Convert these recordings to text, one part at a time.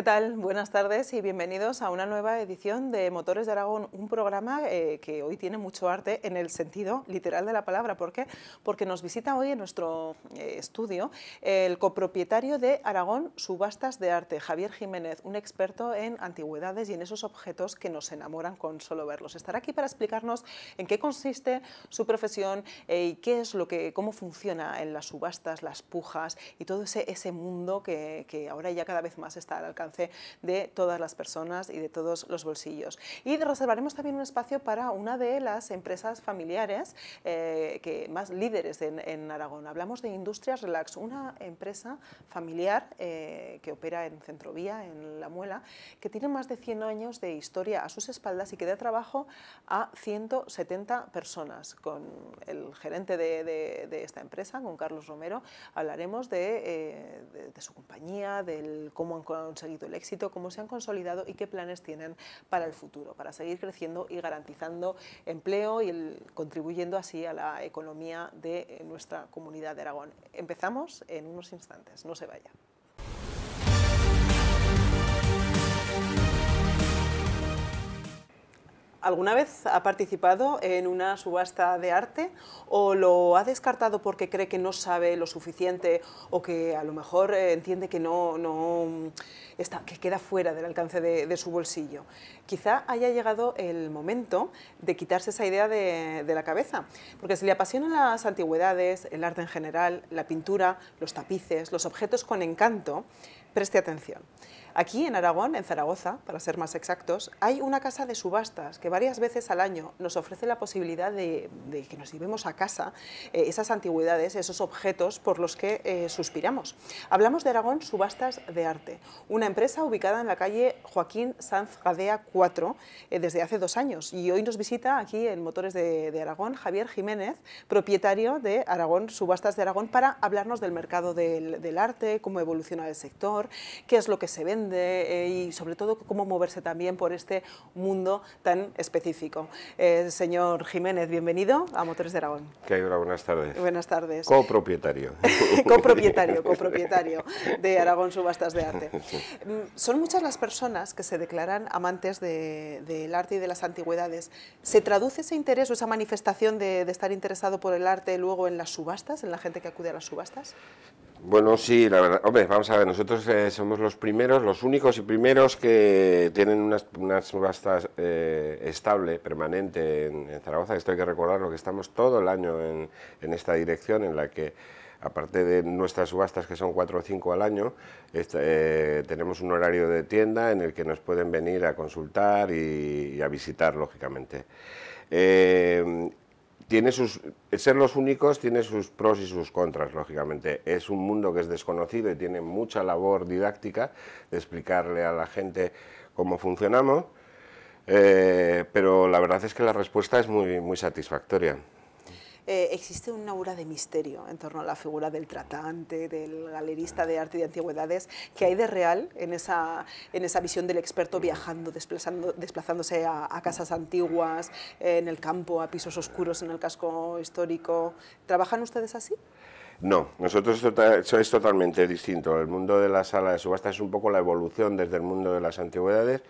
¿Qué tal? Buenas tardes y bienvenidos a una nueva edición de Motores de Aragón, un programa eh, que hoy tiene mucho arte en el sentido literal de la palabra. ¿Por qué? Porque nos visita hoy en nuestro eh, estudio el copropietario de Aragón Subastas de Arte, Javier Jiménez, un experto en antigüedades y en esos objetos que nos enamoran con solo verlos. Estará aquí para explicarnos en qué consiste su profesión eh, y qué es lo que, cómo funciona en las subastas, las pujas y todo ese, ese mundo que, que ahora ya cada vez más está al alcance de todas las personas y de todos los bolsillos. Y reservaremos también un espacio para una de las empresas familiares eh, que más líderes en, Aragón. Hablamos de Industrias Relax, una empresa familiar eh, que opera en Centrovía, en La Muela, que tiene más de 100 años de historia a sus espaldas y que da trabajo a 170 personas. Con el gerente de, esta empresa, con Carlos Romero, hablaremos de, eh, su compañía, del cómo han conseguido el éxito, cómo se han consolidado y qué planes tienen para el futuro, para seguir creciendo y garantizando empleo y contribuyendo así a la economía de eh, nuestra comunidad de Aragón. Empezamos en unos instantes, no se vaya. ¿Alguna vez ha participado en una subasta de arte o lo ha descartado porque cree que no sabe lo suficiente o que a lo mejor eh, entiende que queda fuera del alcance de, su bolsillo? Quizá haya llegado el momento de quitarse esa idea de, de la cabeza, porque si le apasionan las antigüedades, el arte en general, la pintura, los tapices, los objetos con encanto, preste atención. Aquí en Aragón, en Zaragoza, para ser más exactos, hay una casa de subastas que varias veces al año nos ofrece la posibilidad de, que nos llevemos a casa eh, esas antigüedades, esos objetos por los que eh, suspiramos. Hablamos de Aragón Subastas de Arte, una empresa ubicada en la calle Joaquín Sanz Gadea 4 eh, desde hace dos años y hoy nos visita aquí en Motores de, Aragón Javier Jiménez, propietario de Aragón Subastas de Aragón, para hablarnos del mercado del arte, cómo evoluciona el sector, qué es lo que se vende eh, y sobre todo cómo moverse también por este mundo tan específico. Eh, señor Jiménez, bienvenido a Motores de Aragón. ¿Qué hay, Buenas tardes. Buenas tardes. Copropietario. copropietario, copropietario de Aragón Subastas de Arte. Mm, son muchas las personas que se declaran amantes del arte y de las antigüedades. ¿Se traduce ese interés o esa manifestación de estar interesado por el arte luego en las subastas, en la gente que acude a las subastas? Bueno, sí, la verdad. Hombre, vamos a ver, nosotros eh, somos los primeros, los únicos y primeros que tienen unas, subastas eh, estable, permanente en, Zaragoza. Esto hay que recordarlo, que estamos todo el año en, esta dirección en la que, aparte de nuestras subastas, que son cuatro o cinco al año, este, eh, tenemos un horario de tienda en el que nos pueden venir a consultar y, y a visitar, lógicamente. Eh, tiene sus, ser los únicos tiene sus pros y sus contras, lógicamente. Es un mundo que es desconocido y tiene mucha labor didáctica de explicarle a la gente cómo funcionamos, eh, pero la verdad es que la respuesta es muy satisfactoria. Eh, existe una aura de misterio en torno a la figura del tratante, del galerista de arte de antigüedades, que hay de real en esa, en esa visión del experto viajando, desplazándose a, casas antiguas, en el campo, a pisos oscuros en el casco histórico. ¿Trabajan ustedes así? No, nosotros eso es tota-, totalmente distinto. El mundo de la sala de subasta es un poco la evolución desde el mundo de las antigüedades,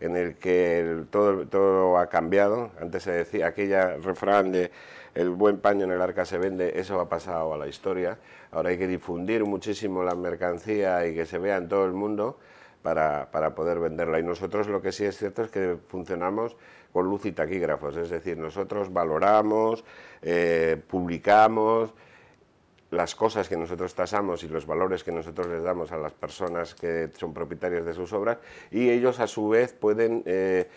en el que todo, todo ha cambiado. Antes se decía aquella refrán de el buen paño en el arca se vende, eso ha pasado a la historia. Ahora hay que difundir muchísimo la mercancía y que se vea en todo el mundo para, poder venderla. Y nosotros lo que sí es cierto es que funcionamos con luz y taquígrafos, es decir, nosotros valoramos, eh, publicamos las cosas que nosotros tasamos y los valores que nosotros les damos a las personas que son propietarias de sus obras y ellos a su vez pueden eh,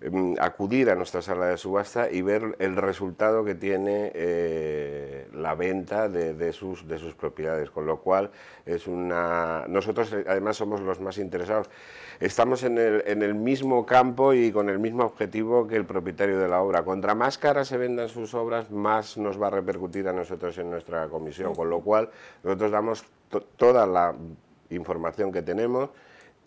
Em, acudir a nuestra sala de subasta y ver el resultado que tiene eh, la venta de, sus, propiedades, con lo cual es Nosotros eh, además somos los más interesados. Estamos en el, en el mismo campo y con el mismo objetivo que el propietario de la obra. Contra más caras se vendan sus obras, más nos va a repercutir a nosotros en nuestra comisión, con lo cual nosotros damos toda la información que tenemos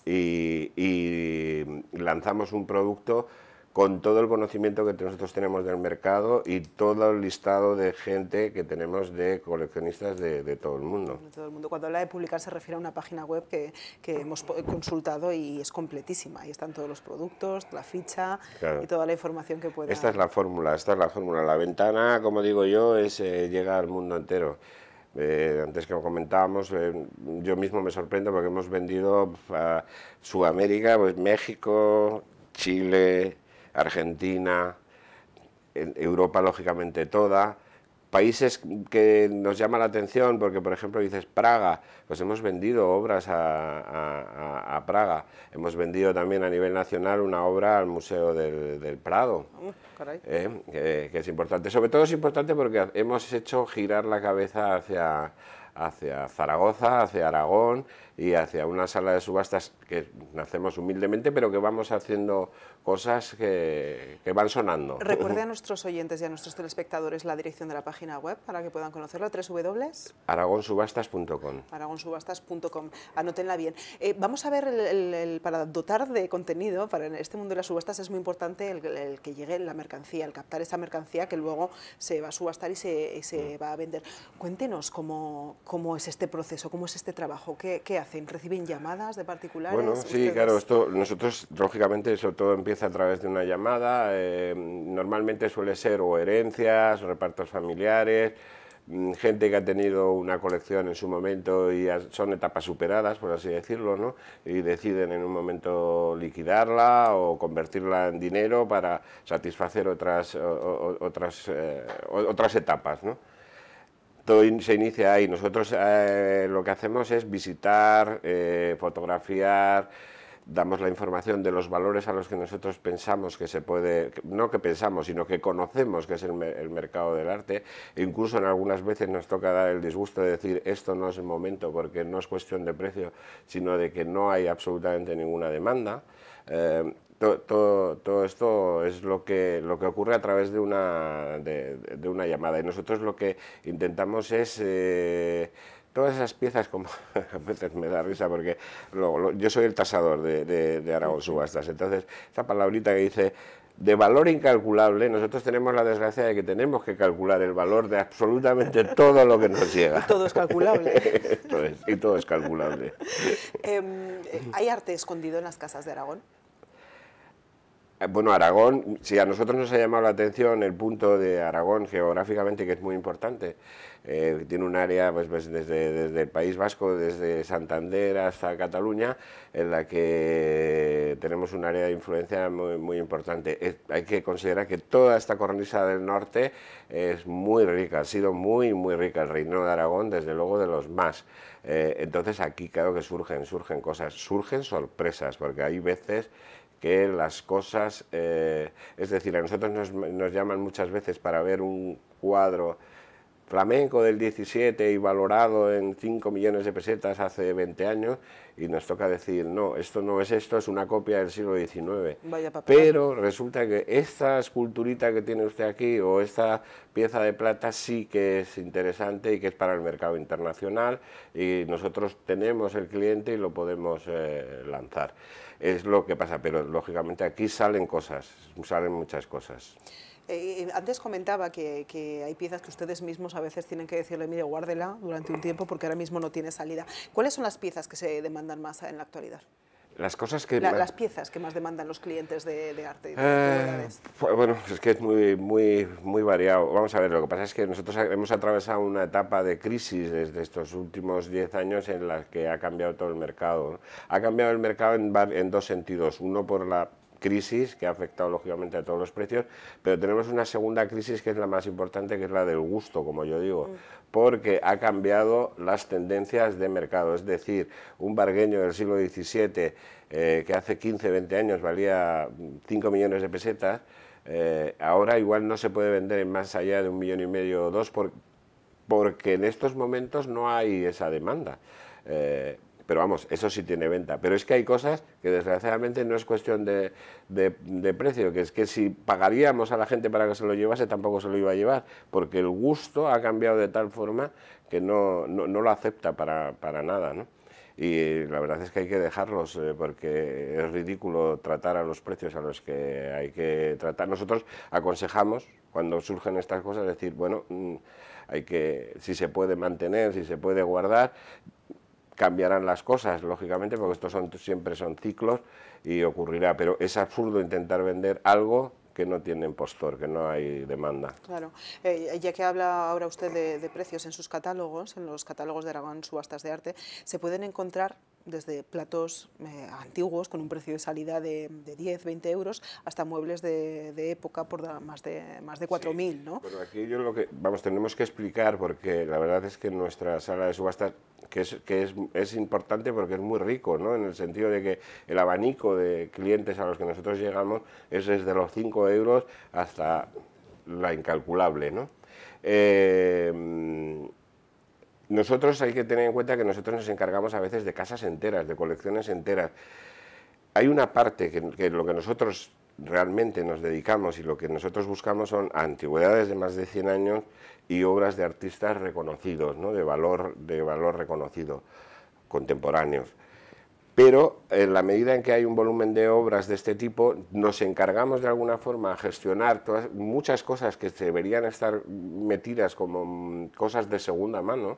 y, lanzamos un producto con todo el conocimiento que nosotros tenemos del mercado y todo el listado de gente que tenemos de coleccionistas de, todo el mundo. mundo. Cuando habla de publicar se refiere a una página web que, que hemos consultado y es completísima. Ahí están todos los productos, la ficha y toda la información que pueda... Esta es la fórmula, esta es la fórmula. La ventana, como digo yo, es eh, llegar al mundo entero. Eh, antes que comentábamos, eh, yo mismo me sorprendo porque hemos vendido a Sudamérica, pues, México, Chile, Argentina, Europa lógicamente toda, Países que nos llama la atención, porque por ejemplo dices Praga, pues hemos vendido obras a, Praga, hemos vendido también a nivel nacional una obra al Museo del, Prado, eh, que, es importante. Sobre todo es importante porque hemos hecho girar la cabeza hacia, hacia Zaragoza, hacia Aragón y hacia una sala de subastas que nacemos humildemente, pero que vamos haciendo cosas que, que van sonando. Recuerde a nuestros oyentes y a nuestros telespectadores la dirección de la página web para que puedan conocerla, www.aragonsubastas.com. Aragonsubastas.com, anótenla bien. Eh, vamos a ver, el, para dotar de contenido, para este mundo de las subastas es muy importante el, que llegue la mercancía, el captar esa mercancía que luego se va a subastar y se, se mm. va a vender. Cuéntenos cómo, cómo es este proceso, cómo es este trabajo, qué, qué ¿Reciben llamadas de particulares? Bueno, sí, claro, esto nosotros lógicamente eso todo empieza a través de una llamada, eh, normalmente suele ser o herencias, repartos familiares, mm, gente que ha tenido una colección en su momento y son etapas superadas, por así decirlo, ¿no? y deciden en un momento liquidarla o convertirla en dinero para satisfacer otras, otras, eh, otras etapas. ¿no? Todo se inicia ahí. Nosotros eh, lo que hacemos es visitar, eh, fotografiar, damos la información de los valores a los que nosotros pensamos que se puede, no que pensamos, sino que conocemos que es el, mercado del arte. E incluso en algunas veces nos toca dar el disgusto de decir esto no es el momento porque no es cuestión de precio, sino de que no hay absolutamente ninguna demanda. Eh, todo, todo, esto es lo que, lo que ocurre a través de una, llamada y nosotros lo que intentamos es... Eh, todas esas piezas, como a veces me da risa, porque yo soy el tasador de, Aragón Subastas, entonces esa palabrita que dice de valor incalculable, nosotros tenemos la desgracia de que tenemos que calcular el valor de absolutamente todo lo que nos llega. todo es calculable. y todo es calculable. Em, eh, ¿Hay arte escondido en las casas de Aragón? Eh, bueno, Aragón, si a nosotros nos ha llamado la atención el punto de Aragón geográficamente, que es muy importante. Eh, tiene un área pues, pues, desde, el País Vasco, desde Santander hasta Cataluña, en la que tenemos un área de influencia muy, importante. hay que considerar que toda esta cornisa del norte es muy rica, ha sido muy, muy rica. El Reino de Aragón, desde luego, de los más. Eh, entonces aquí creo que surgen, surgen cosas, surgen sorpresas, porque hay veces que las cosas, eh, es decir, a nosotros nos, nos llaman muchas veces para ver un cuadro flamenco del 17 y valorado en 5 millones de pesetas hace 20 años y nos toca decir, no, esto no es esto, es una copia del siglo XIX. Pero resulta que esta esculturita que tiene usted aquí o esta pieza de plata sí que es interesante y que es para el mercado internacional y nosotros tenemos el cliente y lo podemos eh, lanzar. Es lo que pasa, pero lógicamente aquí salen cosas, salen muchas cosas. Eh, eh, antes comentaba que, hay piezas que ustedes mismos a veces tienen que decirle, mire, guárdela durante un tiempo porque ahora mismo no tiene salida. ¿Cuáles son las piezas que se demandan más en la actualidad? Las cosas que... Las piezas que más demandan los clientes de, arte. Eh, bueno, es que es muy, muy, muy variado. Vamos a ver, lo que pasa es que nosotros hemos atravesado una etapa de crisis desde estos últimos 10 años en la que ha cambiado todo el mercado. Ha cambiado el mercado en, en dos sentidos. Uno por la crisis que ha afectado lógicamente a todos los precios, pero tenemos una segunda crisis que es la más importante, que es la del gusto, como yo digo, mm. porque ha cambiado las tendencias de mercado. Es decir, un bargueño del siglo XVII eh, que hace 15, 20 años valía 5 millones de pesetas, eh, ahora igual no se puede vender en más allá de un millón y medio o dos porque en estos momentos no hay esa demanda. Eh, pero vamos, eso sí tiene venta. Pero es que hay cosas que desgraciadamente no es cuestión de, de, precio, que es que si pagaríamos a la gente para que se lo llevase, tampoco se lo iba a llevar, porque el gusto ha cambiado de tal forma que no, lo acepta para, nada. ¿no? y la verdad es que hay que dejarlos eh, porque es ridículo tratar a los precios a los que hay que tratar. Nosotros aconsejamos cuando surgen estas cosas decir, bueno, mm, hay que si se puede mantener, si se puede guardar, cambiarán las cosas, lógicamente, porque estos son, siempre son ciclos y ocurrirá, pero es absurdo intentar vender algo que no tiene impostor, que no hay demanda. Claro. Eh, ya que habla ahora usted de, precios en sus catálogos, en los catálogos de Aragón Subastas de Arte, se pueden encontrar desde platos eh, antiguos con un precio de salida de, 10, 20 euros, hasta muebles de, época por más de, más de 4.000, sí. ¿no? aquí yo lo que, vamos, tenemos que explicar, porque la verdad es que nuestra sala de subastas que, es, que es, importante porque es muy rico, ¿no? en el sentido de que el abanico de clientes a los que nosotros llegamos es desde los 5 euros hasta la incalculable. ¿no? Eh, nosotros hay que tener en cuenta que nosotros nos encargamos a veces de casas enteras, de colecciones enteras. Hay una parte que, que lo que nosotros realmente nos dedicamos y lo que nosotros buscamos son antigüedades de más de 100 años y obras de artistas reconocidos, de, valor, de valor reconocido, contemporáneos. Pero en la medida en que hay un volumen de obras de este tipo, nos encargamos de alguna forma a gestionar todas, muchas cosas que deberían estar metidas como mm, cosas de segunda mano,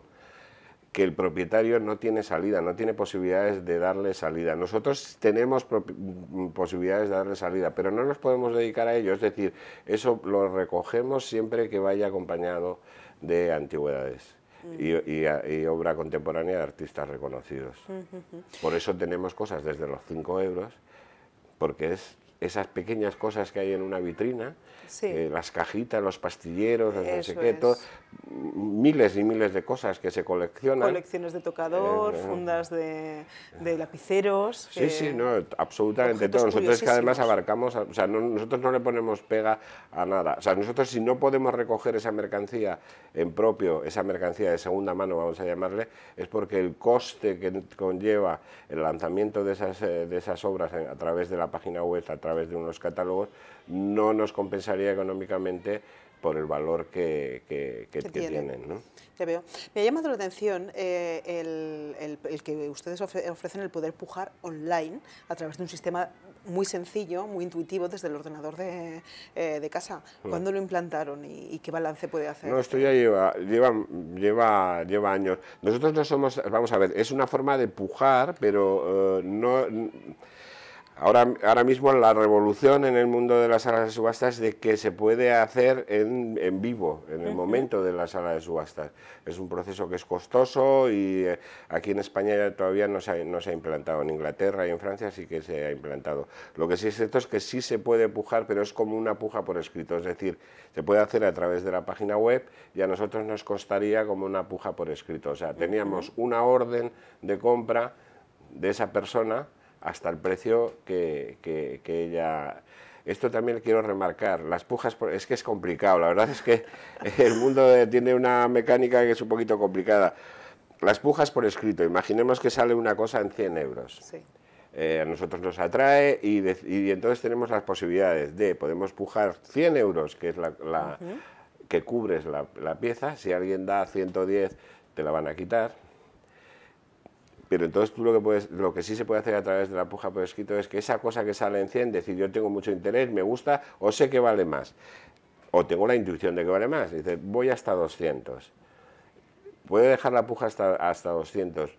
que el propietario no tiene salida, no tiene posibilidades de darle salida. Nosotros tenemos mm, posibilidades de darle salida, pero no nos podemos dedicar a ello, es decir, eso lo recogemos siempre que vaya acompañado de antigüedades. Y, mm. obra contemporánea de artistas reconocidos. Por eso tenemos cosas desde los 5 euros, porque es esas pequeñas cosas que hay en una vitrina, eh, las cajitas, los pastilleros, los no sé todo, miles y miles de cosas que se coleccionan. Colecciones de tocador, eh, eh, fundas de, eh. lapiceros. Sí, sí, no, absolutamente todo. Nosotros que además abarcamos, o sea, nosotros no le ponemos pega a nada. O sea, nosotros si no podemos recoger esa mercancía en propio, esa mercancía de segunda mano, vamos a llamarle, es porque el coste que conlleva el lanzamiento de esas, de esas obras a través de la página web, a través de unos catálogos, no nos compensaría económicamente por el valor que, tienen. veo. Me ha llamado la atención eh, el, que ustedes ofrecen el poder pujar online a través de un sistema muy sencillo, muy intuitivo desde el ordenador de, eh, casa. Mm. ¿Cuándo lo implantaron y, qué balance puede hacer? No, esto ya lleva, lleva, lleva, años. Nosotros no somos, vamos a ver, es una forma de pujar, pero eh, no Ahora, ahora mismo la revolución en el mundo de las salas de subastas es de que se puede hacer en, vivo, en el momento de la sala de subastas. Es un proceso que es costoso y eh, aquí en España todavía no se, ha, implantado, en Inglaterra y en Francia sí que se ha implantado. Lo que sí es cierto es que sí se puede pujar, pero es como una puja por escrito, es decir, se puede hacer a través de la página web y a nosotros nos costaría como una puja por escrito. O sea, teníamos una orden de compra de esa persona hasta el precio que, ella esto también quiero remarcar, las pujas, es que es complicado, la verdad es que el mundo tiene una mecánica que es un poquito complicada. Las pujas por escrito, imaginemos que sale una cosa en 100 euros. Eh, a nosotros nos atrae y, entonces tenemos las posibilidades de, podemos pujar 100 euros, que es la, que cubres la, la pieza, si alguien da 110 te la van a quitar entonces tú lo que, sí se puede hacer a través de la puja por escrito es que esa cosa que sale en 100, decir yo tengo mucho interés, me gusta o sé que vale más, o tengo la intuición de que vale más, dice voy hasta 200. Puede dejar la puja hasta, hasta 200,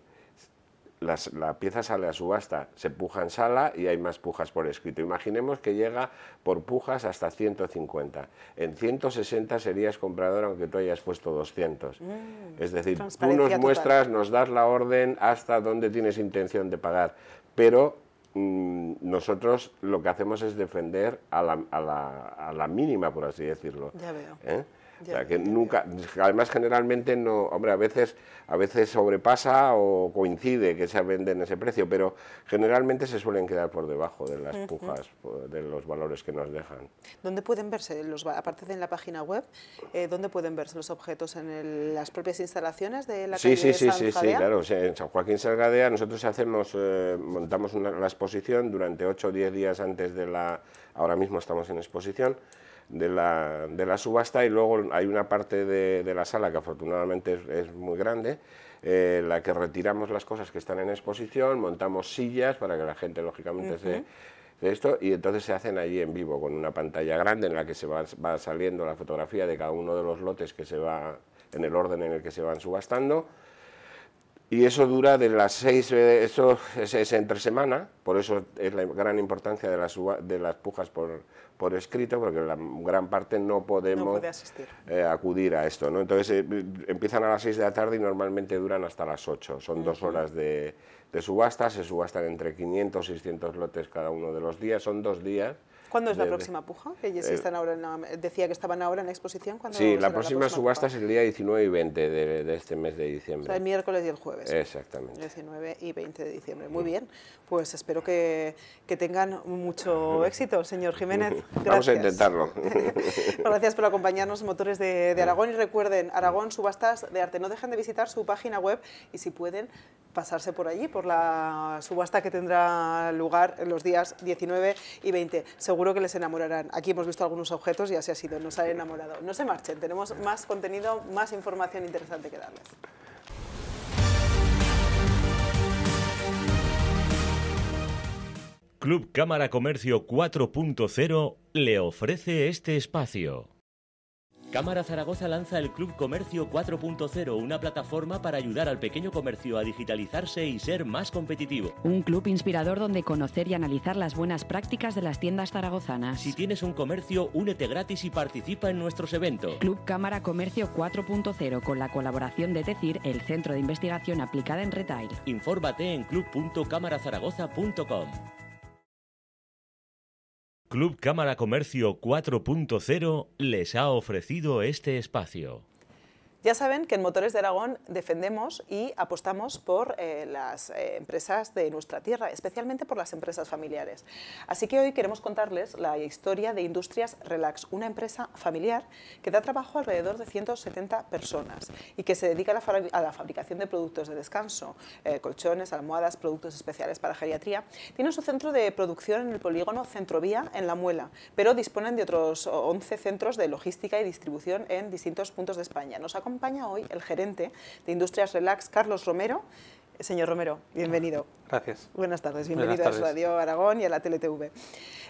la pieza sale a subasta, se puja en sala y hay más pujas por escrito. Imaginemos que llega por pujas hasta 150. En 160 serías comprador aunque tú hayas puesto 200. Mm, es decir, tú nos muestras, nos das la orden hasta dónde tienes intención de pagar. Pero mm, nosotros lo que hacemos es defender a la, mínima, por así decirlo. Ya veo. ¿Eh? nunca, además generalmente no, hombre, a veces, a veces sobrepasa o coincide que se venden ese precio, pero generalmente se suelen quedar por debajo de las pujas, de los valores que nos dejan. ¿Dónde pueden verse, los, aparte de en la página web, eh, dónde pueden verse los objetos? ¿En las propias instalaciones de la sí, calle sí, sí, sí, sí, claro, en San Joaquín Salgadea nosotros hacemos, eh, montamos una, la exposición durante 8 o 10 días antes de la, ahora mismo estamos en exposición, de la, subasta y luego hay una parte de, la sala que afortunadamente es, muy grande, en eh, la que retiramos las cosas que están en exposición, montamos sillas para que la gente lógicamente se de esto y entonces se hacen allí en vivo con una pantalla grande en la que se va, va saliendo la fotografía de cada uno de los lotes que se va en el orden en el que se van subastando y eso dura de las seis, eh, eso es, entre semana, por eso es la gran importancia de las, de las pujas por, por escrito, porque la gran parte no podemos eh, acudir a esto. ¿no? Entonces eh, empiezan a las seis de la tarde y normalmente duran hasta las ocho Son dos horas de, de subasta, se subastan entre 500 y 600 lotes cada uno de los días, son dos días ¿Cuándo es la próxima puja? Eh, decía que estaban ahora en la exposición. Sí, la próxima, subasta es el día 19 y 20 de, este mes de diciembre. el miércoles y el jueves. Exactamente. 19 y 20 de diciembre. Muy bien, pues espero que, tengan mucho éxito, señor Jiménez. Vamos a intentarlo. gracias por acompañarnos, Motores de, Aragón. Y recuerden, Aragón Subastas de Arte. No dejen de visitar su página web y si pueden, pasarse por allí, por la subasta que tendrá lugar en los días 19 y 20. Seguro que les enamorarán. Aquí hemos visto algunos objetos y así ha sido, nos ha enamorado. No se marchen, tenemos más contenido, más información interesante que darles. Club Cámara Comercio 4.0 le ofrece este espacio. Cámara Zaragoza lanza el Club Comercio 4.0, una plataforma para ayudar al pequeño comercio a digitalizarse y ser más competitivo. Un club inspirador donde conocer y analizar las buenas prácticas de las tiendas zaragozanas. Si tienes un comercio, únete gratis y participa en nuestros eventos. Club Cámara Comercio 4.0 con la colaboración de TECIR, el Centro de Investigación Aplicada en Retail. Infórmate en club.cámarazaragoza.com. Club Cámara Comercio 4.0 les ha ofrecido este espacio. Ya saben que en Motores de Aragón defendemos y apostamos por eh, las eh, empresas de nuestra tierra, especialmente por las empresas familiares. Así que hoy queremos contarles la historia de Industrias Relax, una empresa familiar que da trabajo a alrededor de 170 personas y que se dedica a la, fabricación de productos de descanso, eh, colchones, almohadas, productos especiales para geriatría. Tiene su centro de producción en el polígono Centrovía, en La Muela, pero disponen de otros 11 centros de logística y distribución en distintos puntos de España. Nos ha acompaña hoy el gerente de Industrias Relax, Carlos Romero, Señor Romero, bienvenido. Gracias. Buenas tardes, bienvenido a Radio Aragón y a la TLTV.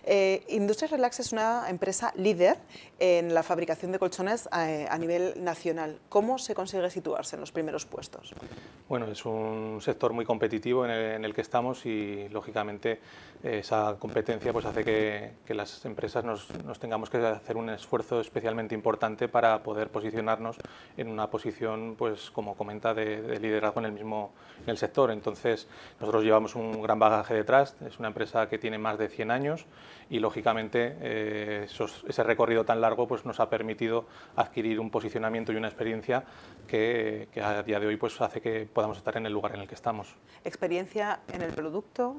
Eh, Industrias Relax es una empresa líder en la fabricación de colchones eh, a, nivel nacional. ¿Cómo se consigue situarse en los primeros puestos? Bueno, es un sector muy competitivo en el, que estamos y, lógicamente, esa competencia pues, hace que, las empresas nos, tengamos que hacer un esfuerzo especialmente importante para poder posicionarnos en una posición, pues, como comenta, de, liderazgo en el mismo, sector. Entonces, nosotros llevamos un gran bagaje detrás, es una empresa que tiene más de 100 años y, lógicamente, eh, ese recorrido tan largo pues, nos ha permitido adquirir un posicionamiento y una experiencia que, que, a día de hoy pues, hace que podamos estar en el lugar en el que estamos. ¿Experiencia en el producto?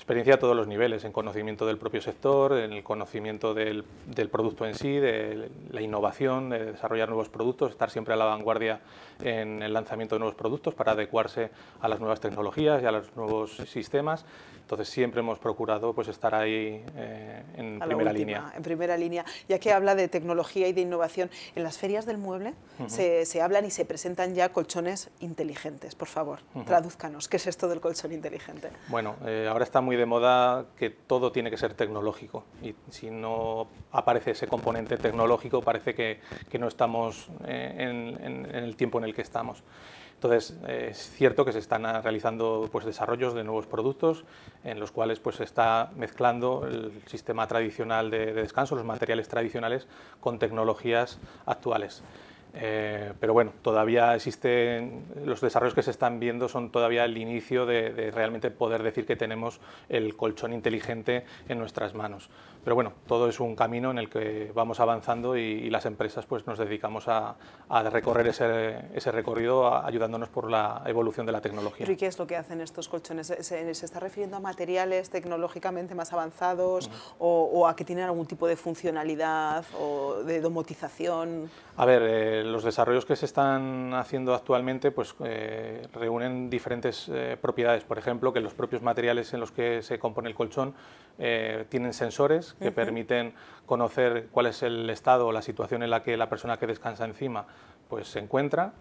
experiencia a todos los niveles, en conocimiento del propio sector, en el conocimiento del, del, producto en sí, de la innovación, de desarrollar nuevos productos, estar siempre a la vanguardia en el lanzamiento de nuevos productos para adecuarse a las nuevas tecnologías y a los nuevos sistemas. Entonces siempre hemos procurado pues, estar ahí eh, en primera línea. En primera línea. Ya que habla de tecnología y de innovación, en las ferias del mueble se, se, hablan y se presentan ya colchones inteligentes. Por favor, traduzcanos tradúzcanos, ¿qué es esto del colchón inteligente? Bueno, eh, ahora está muy de moda que todo tiene que ser tecnológico y si no aparece ese componente tecnológico parece que, no estamos eh, en, el tiempo en el que estamos. Entonces, eh, es cierto que se están ah, realizando pues, desarrollos de nuevos productos en los cuales pues, se está mezclando el sistema tradicional de descanso, los materiales tradicionales, con tecnologías actuales. Eh, pero bueno, todavía existen, los desarrollos que se están viendo son todavía el inicio de, realmente poder decir que tenemos el colchón inteligente en nuestras manos. Pero bueno, todo es un camino en el que vamos avanzando y, las empresas pues nos dedicamos a, recorrer ese, recorrido ayudándonos por la evolución de la tecnología. ¿Y qué es lo que hacen estos colchones? ¿Se, está refiriendo a materiales tecnológicamente más avanzados o, a que tienen algún tipo de funcionalidad o de domotización? A ver, eh, los desarrollos que se están haciendo actualmente pues, eh, reúnen diferentes eh, propiedades. Por ejemplo, que los propios materiales en los que se compone el colchón eh, tienen sensores que permiten conocer cuál es el estado o la situación en la que la persona que descansa encima pues, se encuentra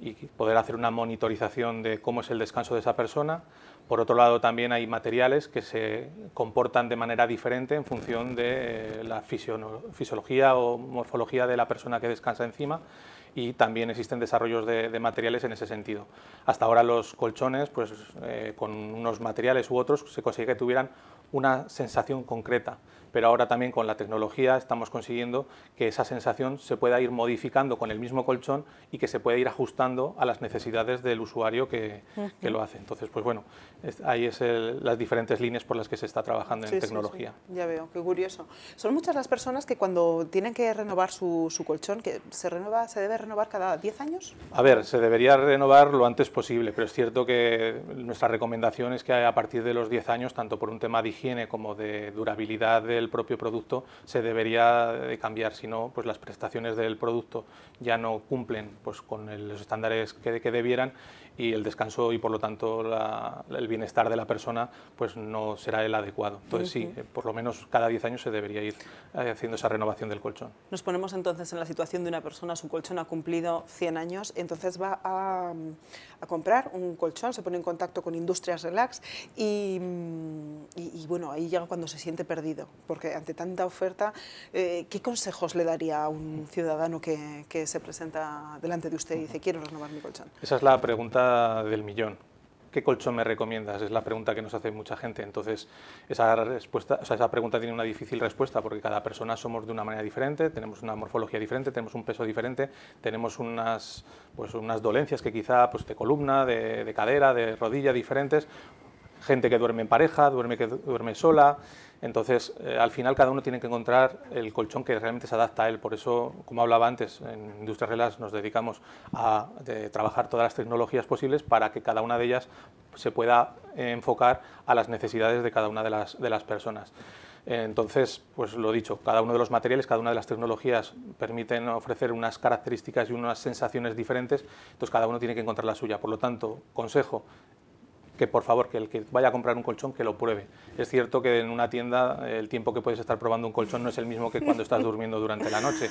y poder hacer una monitorización de cómo es el descanso de esa persona. Por otro lado, también hay materiales que se comportan de manera diferente en función de eh, la fisiología o morfología de la persona que descansa encima y también existen desarrollos de, materiales en ese sentido. Hasta ahora los colchones, pues eh, con unos materiales u otros, se consigue que tuvieran una sensación concreta, pero ahora también con la tecnología estamos consiguiendo que esa sensación se pueda ir modificando con el mismo colchón y que se pueda ir ajustando a las necesidades del usuario que, que lo hace. Entonces, pues bueno, ahí es las diferentes líneas por las que se está trabajando en tecnología. Ya veo, qué curioso. Son muchas las personas que cuando tienen que renovar su, colchón, que se renueva, se debe renovar cada 10 años. A ver, se debería renovar lo antes posible, pero es cierto que nuestra recomendación es que a partir de los 10 años, tanto por un tema digital como de durabilidad del propio producto se debería de cambiar, si no, pues las prestaciones del producto ya no cumplen pues, con los estándares que, que, debieran y el descanso y por lo tanto el bienestar de la persona pues no será el adecuado. Entonces sí, eh, por lo menos cada 10 años se debería ir eh, haciendo esa renovación del colchón. Nos ponemos entonces en la situación de una persona, su colchón ha cumplido 100 años, entonces va a, a comprar un colchón, se pone en contacto con Industrias Relax y, mm, y bueno, ahí llega cuando se siente perdido, porque ante tanta oferta, eh, ¿qué consejos le daría a un ciudadano que, se presenta delante de usted y dice, quiero renovar mi colchón? Esa es la pregunta del millón. ¿qué colchón me recomiendas? Es la pregunta que nos hace mucha gente. Entonces, esa, respuesta, o esa pregunta tiene una difícil respuesta porque cada persona somos de una manera diferente, tenemos una morfología diferente, tenemos un peso diferente, tenemos unas, pues, unas dolencias que quizá pues, de columna, de cadera, de rodilla diferentes gente que duerme en pareja, duerme que duerme sola. Entonces, eh, al final cada uno tiene que encontrar el colchón que realmente se adapta a él. Por eso, como hablaba antes, en Industrias Relas nos dedicamos a trabajar todas las tecnologías posibles para que cada una de ellas se pueda enfocar a las necesidades de cada una de las, de las personas. Entonces, pues lo dicho, cada uno de los materiales, cada una de las tecnologías permiten ofrecer unas características y unas sensaciones diferentes, entonces cada uno tiene que encontrar la suya. Por lo tanto, consejo, que por favor, que el que vaya a comprar un colchón, que lo pruebe. Es cierto que en una tienda eh, el tiempo que puedes estar probando un colchón no es el mismo que cuando estás durmiendo durante la noche,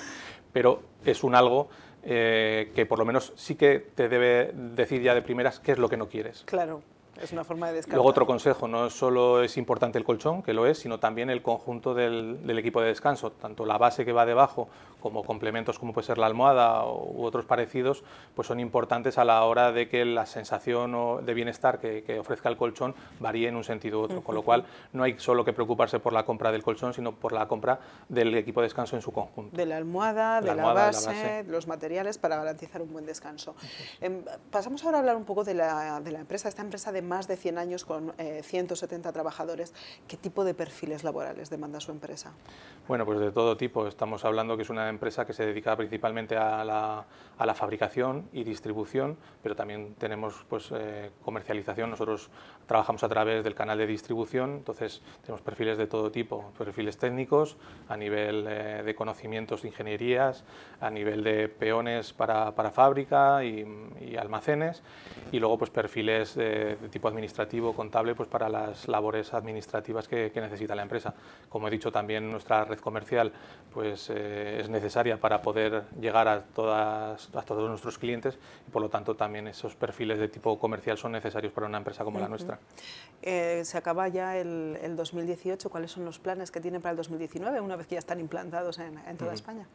pero es un algo eh, que por lo menos sí que te debe decir ya de primeras qué es lo que no quieres. Claro es una forma de descansar. Luego otro consejo, no solo es importante el colchón, que lo es, sino también el conjunto del, equipo de descanso, tanto la base que va debajo como complementos como puede ser la almohada u otros parecidos, pues son importantes a la hora de que la sensación de bienestar que, ofrezca el colchón varíe en un sentido u otro, con lo cual no hay solo que preocuparse por la compra del colchón, sino por la compra del equipo de descanso en su conjunto. De la almohada, de la, base, los materiales para garantizar un buen descanso. Em, pasamos ahora a hablar un poco de la, de la empresa, esta empresa de más de 100 años con 170 eh, trabajadores, ¿qué tipo de perfiles laborales demanda su empresa? Bueno, pues de todo tipo. Estamos hablando que es una empresa que se dedica principalmente a la, a la fabricación y distribución, pero también tenemos pues, eh, comercialización. Nosotros Trabajamos a través del canal de distribución, entonces tenemos perfiles de todo tipo, perfiles técnicos, a nivel eh, de conocimientos de ingenierías, a nivel de peones para, fábrica y, almacenes, y luego pues perfiles de, tipo administrativo, contable, pues para las labores administrativas que, necesita la empresa. Como he dicho, también nuestra red comercial pues eh, es necesaria para poder llegar a, todas, a todos nuestros clientes y por lo tanto también esos perfiles de tipo comercial son necesarios para una empresa como la nuestra. Eh, se acaba ya el, 2018, ¿cuáles son los planes que tienen para el 2019 una vez que ya están implantados en, toda España?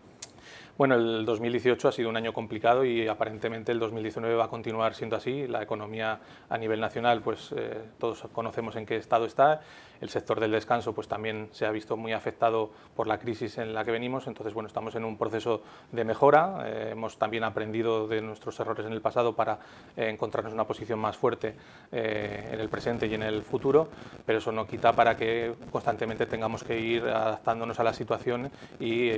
Bueno, el 2018 ha sido un año complicado y aparentemente el 2019 va a continuar siendo así. La economía a nivel nacional, pues eh, todos conocemos en qué estado está el sector del descanso pues también se ha visto muy afectado por la crisis en la que venimos, entonces bueno, estamos en un proceso de mejora, eh, hemos también aprendido de nuestros errores en el pasado para eh, encontrarnos encontrarnos una posición más fuerte eh, en el presente y en el futuro, pero eso no quita para que constantemente tengamos que ir adaptándonos a la situación y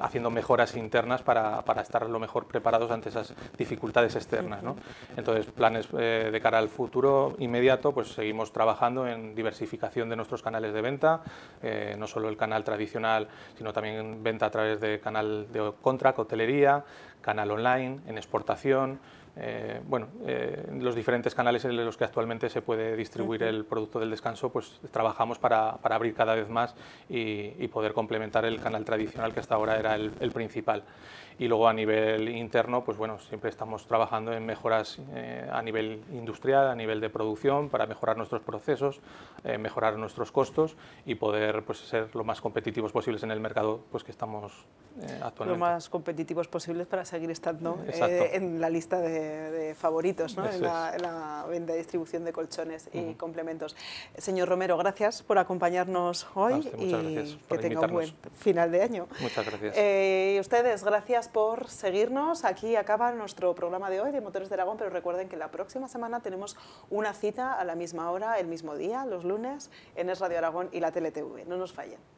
haciendo mejoras internas para, para, estar lo mejor preparados ante esas dificultades externas. ¿no? Entonces, planes de cara al futuro inmediato, pues seguimos trabajando en diversificación de nuestros canales de venta, eh, no solo el canal tradicional, sino también venta a través de canal de contract, hotelería, canal online, en exportación, eh, bueno, eh, los diferentes canales en los que actualmente se puede distribuir el producto del descanso, pues trabajamos para, para abrir cada vez más y, poder complementar el canal tradicional que hasta ahora era el, principal. Y luego a nivel interno, pues bueno, siempre estamos trabajando en mejoras eh, a nivel industrial, a nivel de producción, para mejorar nuestros procesos, mejorar nuestros costos y poder pues, ser lo más competitivos posibles en el mercado pues, que estamos actualmente. Lo más competitivos posibles para seguir estando en la lista de favoritos en, la, venta y distribución de colchones y complementos. Señor Romero, gracias por acompañarnos hoy y que tenga un buen final de año. Muchas gracias. Eh, ustedes, gracias por seguirnos. Aquí acaba nuestro programa de hoy de Motores de Aragón, pero recuerden que la próxima semana tenemos una cita a la misma hora, el mismo día, los lunes, en Es Radio Aragón y la TLTV. No nos fallen.